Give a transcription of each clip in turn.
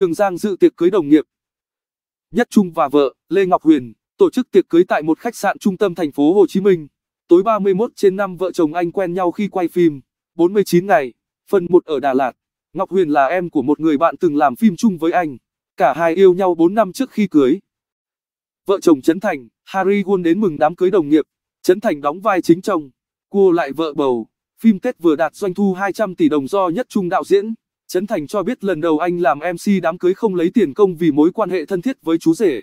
Tường Giang dự tiệc cưới đồng nghiệp. Nhất Trung và vợ, Lê Ngọc Huyền, tổ chức tiệc cưới tại một khách sạn trung tâm thành phố Hồ Chí Minh. Tối 31 trên năm vợ chồng anh quen nhau khi quay phim 49 ngày, phần 1 ở Đà Lạt. Ngọc Huyền là em của một người bạn từng làm phim chung với anh. Cả hai yêu nhau 4 năm trước khi cưới. Vợ chồng Trấn Thành, Harry Won đến mừng đám cưới đồng nghiệp. Trấn Thành đóng vai chính trong Cô lại vợ bầu. Phim Tết vừa đạt doanh thu 200 tỷ đồng do Nhất Trung đạo diễn. Trấn Thành cho biết lần đầu anh làm MC đám cưới không lấy tiền công vì mối quan hệ thân thiết với chú rể.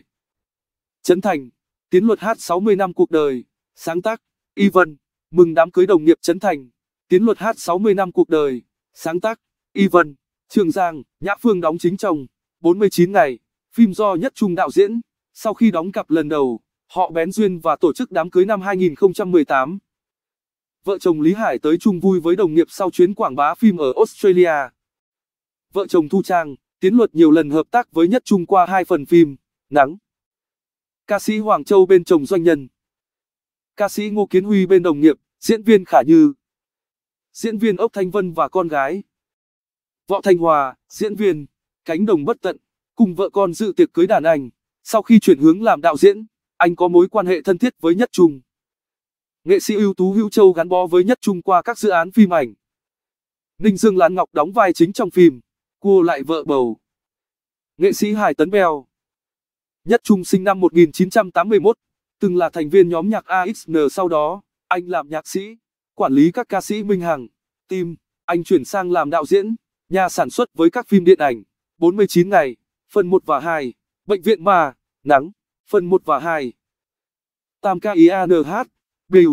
Trấn Thành, Tiến Luật hát 60 năm cuộc đời, sáng tác, Y Vân, mừng đám cưới đồng nghiệp Trấn Thành. Tiến Luật hát 60 năm cuộc đời, sáng tác, Y Vân, Trường Giang, Nhã Phương đóng chính chồng, 49 ngày, phim do Nhất Trung đạo diễn. Sau khi đóng cặp lần đầu, họ bén duyên và tổ chức đám cưới năm 2018. Vợ chồng Lý Hải tới chung vui với đồng nghiệp sau chuyến quảng bá phim ở Australia vợ chồng Thu Trang, Tiến Luật nhiều lần hợp tác với Nhất Trung qua hai phần phim, Nắng. Ca sĩ Hoàng Châu bên chồng doanh nhân. Ca sĩ Ngô Kiến Huy bên đồng nghiệp, diễn viên Khả Như. Diễn viên Ốc Thanh Vân và con gái. Võ Thanh Hòa, diễn viên, cánh đồng bất tận, cùng vợ con dự tiệc cưới đàn anh. Sau khi chuyển hướng làm đạo diễn, anh có mối quan hệ thân thiết với Nhất Trung. Nghệ sĩ ưu tú Hữu Châu gắn bó với Nhất Trung qua các dự án phim ảnh. Ninh Dương Lan Ngọc đóng vai chính trong phim Cua lại vợ bầu. Nghệ sĩ Hải Tấn Bèo. Nhất Trung sinh năm 1981, từng là thành viên nhóm nhạc AXN sau đó, anh làm nhạc sĩ, quản lý các ca sĩ Minh Hằng, Tim, anh chuyển sang làm đạo diễn, nhà sản xuất với các phim điện ảnh, 49 ngày, phần 1 và 2, Bệnh viện mà, Nắng, phần 1 và 2. Tam ca IANH, Bill.